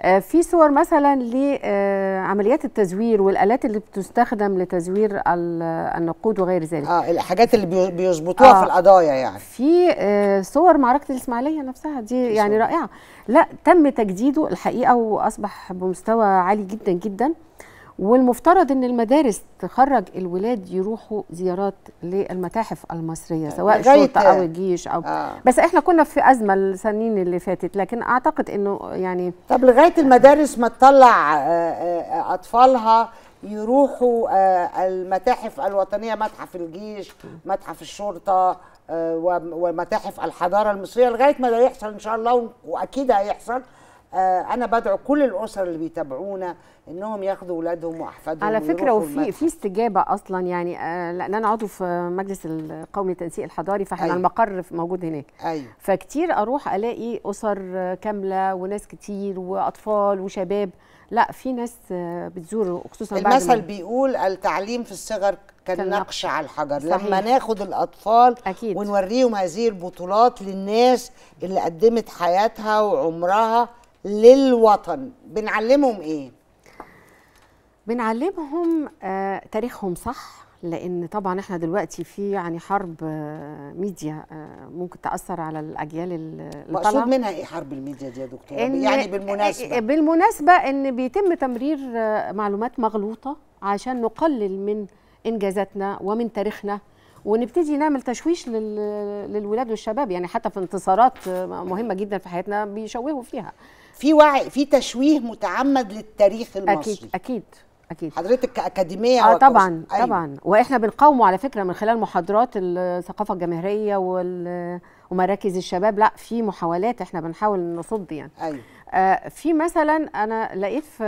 آه، في صور مثلا لعمليات التزوير والالات اللي بتستخدم لتزوير النقود وغير ذلك اه الحاجات اللي بيظبطوها آه في القضايا يعني في آه، صور معركه الاسماعيليه نفسها دي يعني صور. رائعه لا تم تجديده الحقيقه واصبح بمستوى عالي جدا جدا آه والمفترض ان المدارس تخرج الولاد يروحوا زيارات للمتاحف المصريه آه، سواء الشرطه او الجيش او آه. بس احنا كنا في ازمه السنين اللي فاتت لكن اعتقد انه يعني طب لغايه المدارس ما تطلع آه، آه، اطفالها يروحوا المتاحف الوطنيه متحف الجيش متحف الشرطه ومتاحف الحضاره المصريه لغايه ما ده يحصل ان شاء الله واكيد هيحصل آه، انا بدعو كل الاسر اللي بيتابعونا انهم ياخدوا اولادهم واحفادهم على فكره وفي في استجابه اصلا يعني آه، لان انا عضو في مجلس القومي للتنسيق الحضاري فاحنا أيوة. المقر موجود هناك أيوة. فكتير اروح الاقي اسر كامله وناس كتير واطفال وشباب لا في ناس آه، بتزور خصوصا بعد المثل بيقول التعليم في الصغر كالنقش على الحجر صحيح. لما ناخد الاطفال أكيد. ونوريهم هذه البطولات للناس اللي قدمت حياتها وعمرها للوطن بنعلمهم ايه بنعلمهم آه تاريخهم صح لان طبعا احنا دلوقتي في يعني حرب آه ميديا آه ممكن تاثر على الاجيال الطالعه مقصود منها ايه حرب الميديا دي يا دكتوره يعني بالمناسبه إيه، بالمناسبه ان بيتم تمرير آه، معلومات مغلوطه عشان نقلل من انجازاتنا ومن تاريخنا ونبتدي نعمل تشويش للولاد والشباب يعني حتى في انتصارات آه، مهمه جدا في حياتنا بيشوهوا فيها في وعي في تشويه متعمد للتاريخ المصري اكيد اكيد اكيد حضرتك كاكاديميه اه طبعا أيوة. طبعا واحنا بنقاومه على فكره من خلال محاضرات الثقافه الجماهيريه ومراكز الشباب لا في محاولات احنا بنحاول نصد يعني ايوه آه، في مثلا انا لقيت في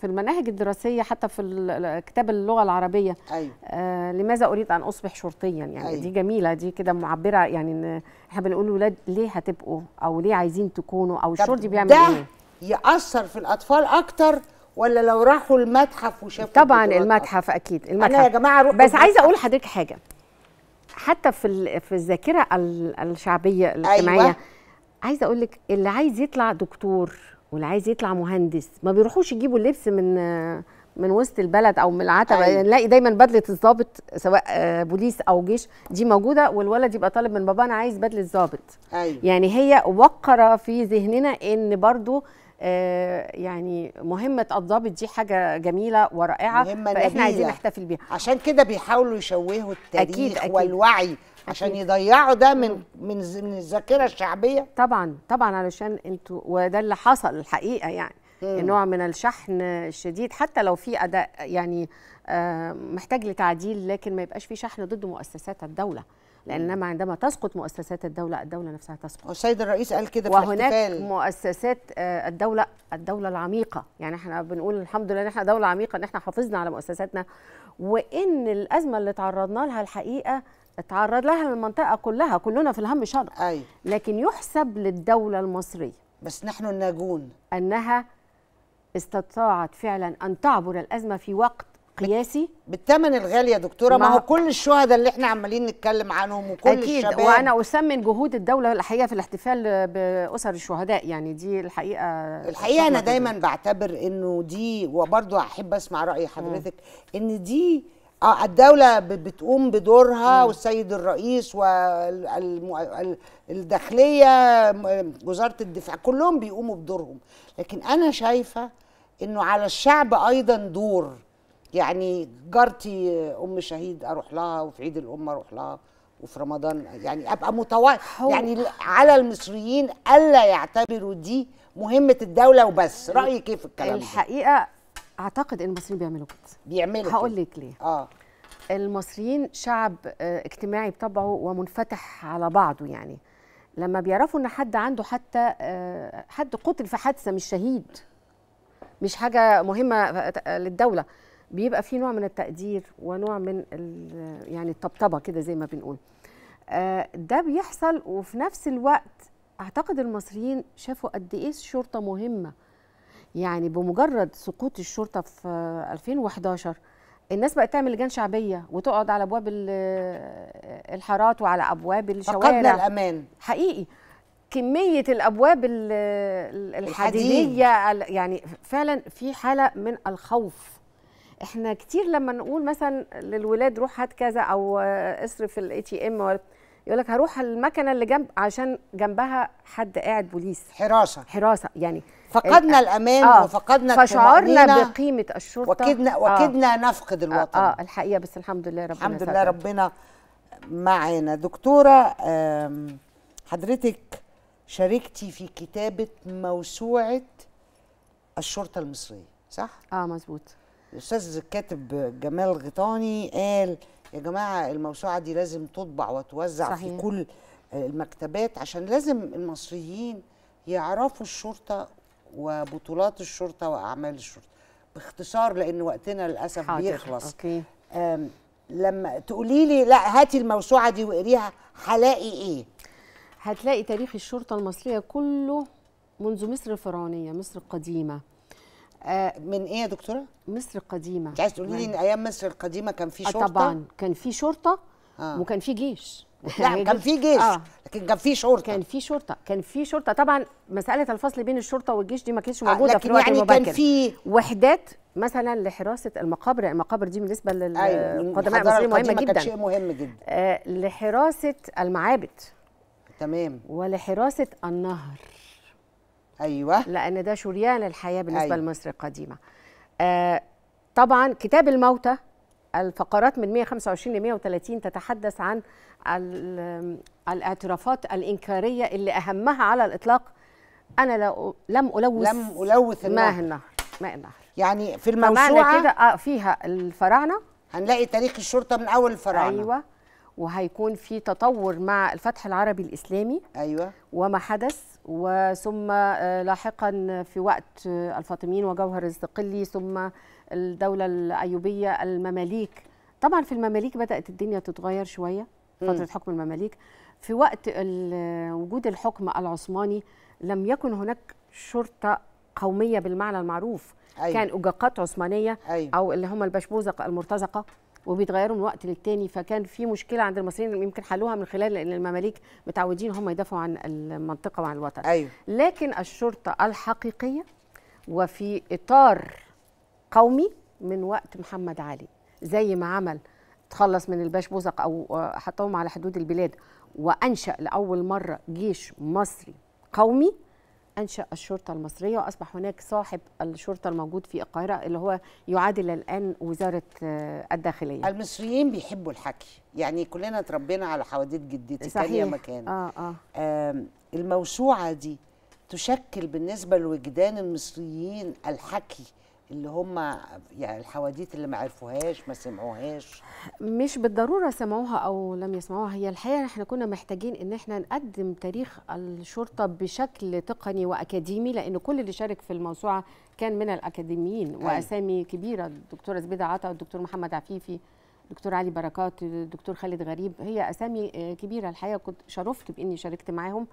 في المناهج الدراسيه حتى في كتاب اللغه العربيه أيوة. آه، لماذا اريد ان اصبح شرطيا يعني أيوة. دي جميله دي كده معبره يعني ان احنا بنقول للاولاد ليه هتبقوا او ليه عايزين تكونوا او الشرطي بيعمل ده ايه ياثر في الاطفال اكتر ولا لو راحوا المتحف وشافوا طبعا المتحف اكيد المتحف انا يا جماعه روح بس المتحف. عايزه اقول لحضرتك حاجه حتى في في الذاكره الشعبيه الاجتماعيه أيوة. عايزه اقول لك اللي عايز يطلع دكتور واللي عايز يطلع مهندس ما بيروحوش يجيبوا اللبس من من وسط البلد او من العتبه أيوة. يعني نلاقي دايما بدله الضابط سواء آه، بوليس او جيش دي موجوده والولد يبقى طالب من بابا انا عايز بدله ضابط أيوة. يعني هي وقره في ذهننا ان برضو آه، يعني مهمه الضابط دي حاجه جميله ورائعه مهمة فاحنا نبيلة. عايزين نحتفل بيها عشان كده بيحاولوا يشوهوا التاريخ أكيد أكيد. والوعي عشان أكيد. يضيعوا ده من من من الذاكره الشعبيه طبعا طبعا علشان انتوا وده اللي حصل الحقيقه يعني مم. نوع من الشحن الشديد حتى لو في اداء يعني آه، محتاج لتعديل لكن ما يبقاش في شحن ضد مؤسسات الدوله لانما نعم، عندما تسقط مؤسسات الدوله الدوله نفسها تسقط السيد الرئيس قال كده في وهناك مؤسسات آه، الدوله الدوله العميقه يعني احنا بنقول الحمد لله ان احنا دوله عميقه ان احنا حافظنا على مؤسساتنا وان الازمه اللي تعرضنا لها الحقيقه تعرض لها المنطقه كلها كلنا في الهم شر أي. أيوة. لكن يحسب للدوله المصريه بس نحن الناجون انها استطاعت فعلا ان تعبر الازمه في وقت قياسي بالثمن الغالي يا دكتوره ما, ما هو كل الشهداء اللي احنا عمالين نتكلم عنهم وكل أكيد الشباب وانا اثمن جهود الدوله الحقيقه في الاحتفال باسر الشهداء يعني دي الحقيقه الحقيقه انا دايما دي. بعتبر انه دي وبرضه احب اسمع راي حضرتك م. ان دي اه الدولة بتقوم بدورها م. والسيد الرئيس والداخلية وزارة الدفاع كلهم بيقوموا بدورهم لكن أنا شايفة إنه على الشعب أيضا دور يعني جارتي ام شهيد اروح لها وفي عيد الام اروح لها وفي رمضان يعني ابقى متوقع يعني على المصريين الا يعتبروا دي مهمه الدوله وبس رايك ايه في الكلام الحقيقه ده؟ اعتقد ان المصريين بيعملوا كده بيعملوا هقول لك ليه اه المصريين شعب آه، اجتماعي بطبعه ومنفتح على بعضه يعني لما بيعرفوا ان حد عنده حتى آه، حد قتل في حادثه مش شهيد مش حاجه مهمه آه، للدوله بيبقى في نوع من التقدير ونوع من يعني الطبطبه كده زي ما بنقول آه، ده بيحصل وفي نفس الوقت اعتقد المصريين شافوا قد ايه الشرطه مهمه يعني بمجرد سقوط الشرطه في 2011 الناس بقت تعمل لجان شعبيه وتقعد على ابواب الحارات وعلى ابواب الشوارع فقدنا الامان حقيقي كميه الابواب الحديديه يعني فعلا في حاله من الخوف احنا كتير لما نقول مثلا للولاد روح هات كذا او اصرف الاي تي ام يقول لك هروح المكنه اللي جنب عشان جنبها حد قاعد بوليس حراسه حراسه يعني فقدنا الامان آه وفقدنا فشعرنا بقيمه الشرطه وكدنا آه. وكدنا آه نفقد الوطن آه, آه الحقيقه بس الحمد لله ربنا الحمد لله ربنا معانا دكتوره حضرتك شاركتي في كتابه موسوعه الشرطه المصريه صح اه مظبوط الاستاذ الكاتب جمال غيطاني قال يا جماعه الموسوعه دي لازم تطبع وتوزع صحيح. في كل المكتبات عشان لازم المصريين يعرفوا الشرطه وبطولات الشرطه واعمال الشرطه باختصار لان وقتنا للاسف حاضر. بيخلص أوكي. لما تقولي لي لا هاتي الموسوعه دي واقريها هلاقي ايه هتلاقي تاريخ الشرطه المصريه كله منذ مصر الفرعونيه مصر القديمه آه، من ايه يا دكتوره؟ مصر القديمه انت عايز تقولي لي ان يعني. ايام مصر القديمه كان في آه، شرطه؟ طبعا كان في شرطه آه. وكان في جيش لا كان في جيش آه. لكن كان في شرطه كان في شرطه كان في شرطه طبعا مساله الفصل بين الشرطه والجيش دي ما كانتش آه، موجوده آه لكن في الوقت يعني المبكر. كان في وحدات مثلا لحراسه المقابر المقابر دي بالنسبه للقدماء أيوة. المصريين مهمه جدا كان شيء مهم جدا آه لحراسه المعابد تمام ولحراسه النهر ايوه لان ده شريان الحياه بالنسبه أيوة. لمصر القديمه آه طبعا كتاب الموتى الفقرات من 125 ل 130 تتحدث عن الاعترافات الانكاريه اللي اهمها على الاطلاق انا لم الوث لم الوث ماء النهر ماء النهر يعني في الموسوعه كده آه، فيها الفراعنه هنلاقي تاريخ الشرطه من اول الفراعنه ايوه وهيكون في تطور مع الفتح العربي الاسلامي ايوه وما حدث وثم آه، لاحقا في وقت آه، الفاطميين وجوهر الزقلي ثم الدولة الأيوبية المماليك طبعا في المماليك بدأت الدنيا تتغير شوية فترة حكم المماليك في وقت آه، وجود الحكم العثماني لم يكن هناك شرطة قومية بالمعنى المعروف أيوة. كان أجاقات عثمانية أيوة. أو اللي هم البشموزق المرتزقة وبيتغيروا من وقت للتاني فكان في مشكله عند المصريين يمكن حلوها من خلال ان المماليك متعودين هم يدافعوا عن المنطقه وعن الوطن أيوه. لكن الشرطه الحقيقيه وفي اطار قومي من وقت محمد علي زي ما عمل تخلص من الباش بوزق او آه، حطهم على حدود البلاد وانشا لاول مره جيش مصري قومي انشا الشرطه المصريه واصبح هناك صاحب الشرطه الموجود في القاهره اللي هو يعادل الان وزاره آه، الداخليه المصريين بيحبوا الحكي يعني كلنا اتربينا على حواديت جدتي صحيح. كان يا مكان آه آه. آه الموسوعه دي تشكل بالنسبه لوجدان المصريين الحكي اللي هم يعني الحواديت اللي ما عرفوهاش ما سمعوهاش مش بالضروره سمعوها او لم يسمعوها هي الحقيقه احنا كنا محتاجين ان احنا نقدم تاريخ الشرطه بشكل تقني واكاديمي لان كل اللي شارك في الموسوعه كان من الاكاديميين أيوة. واسامي كبيره الدكتوره زبيده عطا والدكتور محمد عفيفي دكتور علي بركات الدكتور خالد غريب هي اسامي كبيره الحقيقه كنت شرفت باني شاركت معاهم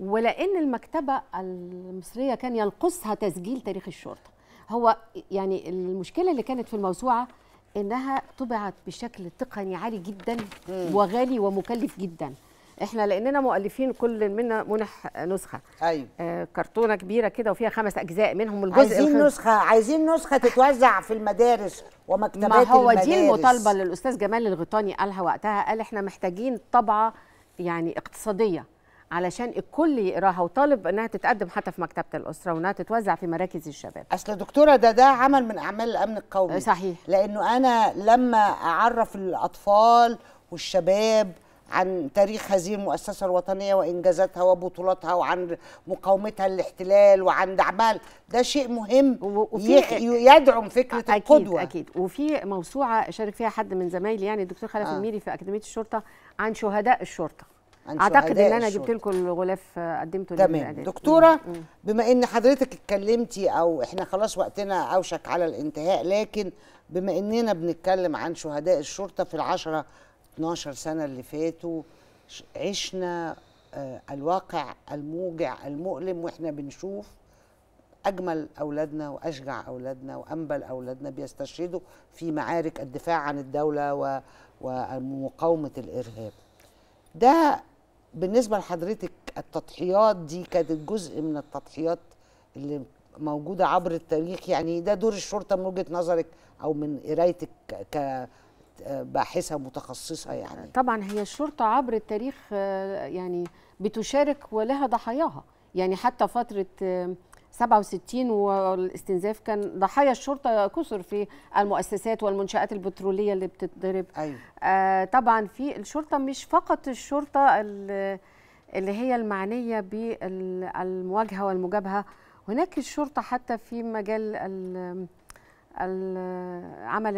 ولان المكتبه المصريه كان يلقصها تسجيل تاريخ الشرطه هو يعني المشكله اللي كانت في الموسوعه انها طبعت بشكل تقني عالي جدا وغالي ومكلف جدا احنا لاننا مؤلفين كل منا منح نسخه ايوه آه كرتونه كبيره كده وفيها خمس اجزاء منهم الجزء عايزين الخمس. نسخه عايزين نسخه تتوزع في المدارس ومكتبات المدارس ما هو المدارس. دي المطالبه للاستاذ جمال الغيطاني قالها وقتها قال احنا محتاجين طبعه يعني اقتصاديه علشان الكل يقراها وطالب انها تتقدم حتى في مكتبه الاسره وانها تتوزع في مراكز الشباب اصل دكتوره ده ده عمل من اعمال الامن القومي صحيح لانه انا لما اعرف الاطفال والشباب عن تاريخ هذه المؤسسة الوطنية وإنجازاتها وبطولاتها وعن مقاومتها للاحتلال وعن دعمها ده شيء مهم يدعم فكرة أكيد القدوة أكيد وفي موسوعة شارك فيها حد من زمايلي يعني الدكتور خلف آه. الميري في أكاديمية الشرطة عن شهداء الشرطة اعتقد ان انا جبت لكم الغلاف قدمته تمام دكتوره مم. بما ان حضرتك اتكلمتي او احنا خلاص وقتنا اوشك على الانتهاء لكن بما اننا بنتكلم عن شهداء الشرطه في العشرة 12 سنه اللي فاتوا عشنا آه، الواقع الموجع المؤلم واحنا بنشوف اجمل اولادنا واشجع اولادنا وانبل اولادنا بيستشهدوا في معارك الدفاع عن الدوله ومقاومه الارهاب ده بالنسبه لحضرتك التضحيات دي كانت جزء من التضحيات اللي موجوده عبر التاريخ يعني ده دور الشرطه من وجهه نظرك او من قرايتك ك باحثه متخصصه يعني طبعا هي الشرطه عبر التاريخ آه، يعني بتشارك ولها ضحاياها يعني حتى فتره آه، 67 والاستنزاف كان ضحايا الشرطه كثر في المؤسسات والمنشات البتروليه اللي بتتضرب أيوة. آه طبعا في الشرطه مش فقط الشرطه اللي هي المعنيه بالمواجهه والمجابهه هناك الشرطه حتى في مجال العمل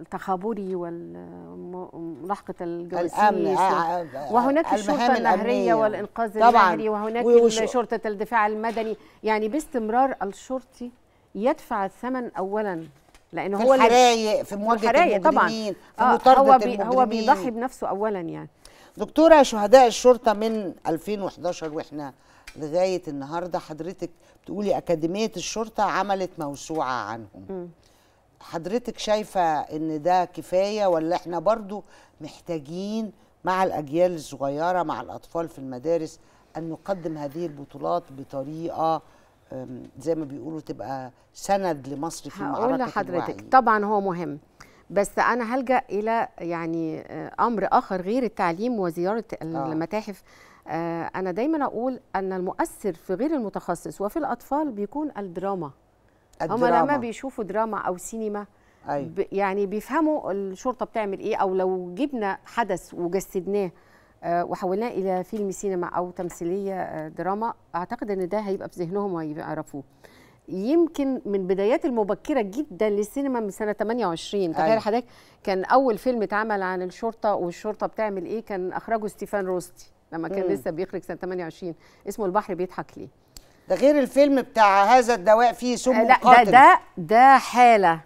التخابري وملاحقة الجواسيس آه، و... آه، آه، وهناك الشرطة النهرية والإنقاذ النهري وهناك شرطة الدفاع المدني يعني باستمرار الشرطي يدفع الثمن أولا لأنه في هو الحرايق في مواجهة المجرمين طبعا في مطاردة آه هو, بي هو بيضحي بنفسه أولا يعني دكتورة شهداء الشرطة من 2011 وإحنا لغاية النهاردة حضرتك بتقولي أكاديمية الشرطة عملت موسوعة عنهم م. حضرتك شايفة ان ده كفاية ولا احنا برضو محتاجين مع الأجيال الصغيرة مع الأطفال في المدارس أن نقدم هذه البطولات بطريقة زي ما بيقولوا تبقى سند لمصر في المعركة هقول لحضرتك الوعي. طبعا هو مهم بس أنا هلجأ إلى يعني آه، أمر آخر غير التعليم وزيارة آه. المتاحف آه، أنا دايما أقول أن المؤثر في غير المتخصص وفي الأطفال بيكون الدراما هم لما بيشوفوا دراما او سينما أي. ب... يعني بيفهموا الشرطه بتعمل ايه او لو جبنا حدث وجسدناه آه، وحولناه الى فيلم سينما او تمثيليه آه، دراما اعتقد ان ده هيبقى في ذهنهم وهيعرفوه يمكن من بدايات المبكره جدا للسينما من سنه 28 تخيل حضرتك كان اول فيلم اتعمل عن الشرطه والشرطه بتعمل ايه كان اخرجه ستيفان روستي لما كان مم. لسه بيخرج سنه 28 اسمه البحر بيضحك ليه ده غير الفيلم بتاع هذا الدواء فيه سم لا قاتل ده ده ده حاله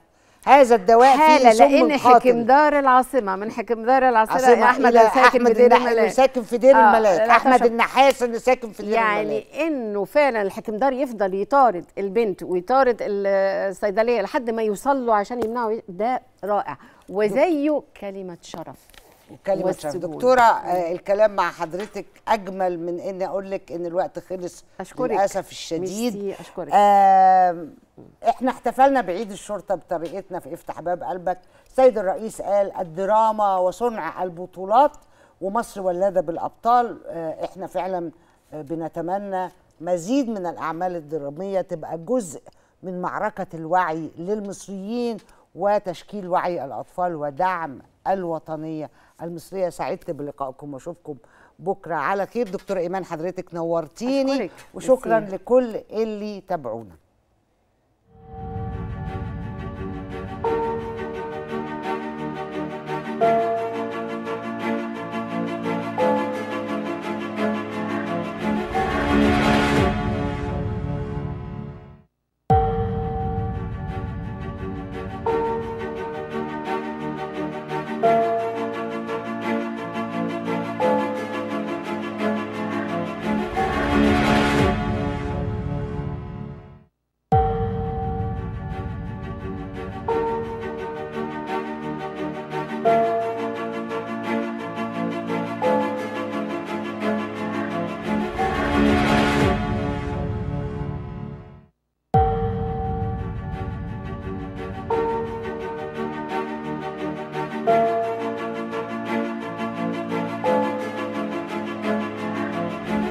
هذا الدواء حالة فيه سم لان حكم حكمدار العاصمه من حكمدار العاصمه احمد اللي ساكن في دير الملاك اللي ساكن في دير آه، الملاك احمد النحاس اللي ساكن في دير يعني الملاك يعني انه فعلا الحكمدار يفضل يطارد البنت ويطارد الصيدليه لحد ما يوصل له عشان يمنعه ده رائع وزيه كلمه شرف وكلمة دكتورة آه، الكلام مع حضرتك أجمل من إن أقول لك إن الوقت خلص أشكرك للأسف الشديد أشكرك آه إحنا احتفلنا بعيد الشرطة بطريقتنا في افتح باب قلبك السيد الرئيس قال الدراما وصنع البطولات ومصر ولادة بالأبطال آه إحنا فعلا آه، بنتمنى مزيد من الأعمال الدرامية تبقى جزء من معركة الوعي للمصريين وتشكيل وعي الأطفال ودعم الوطنية المصرية سعدت بلقائكم وأشوفكم بكرة على خير دكتور إيمان حضرتك نورتيني أشكرك. وشكرا لكل اللي تابعونا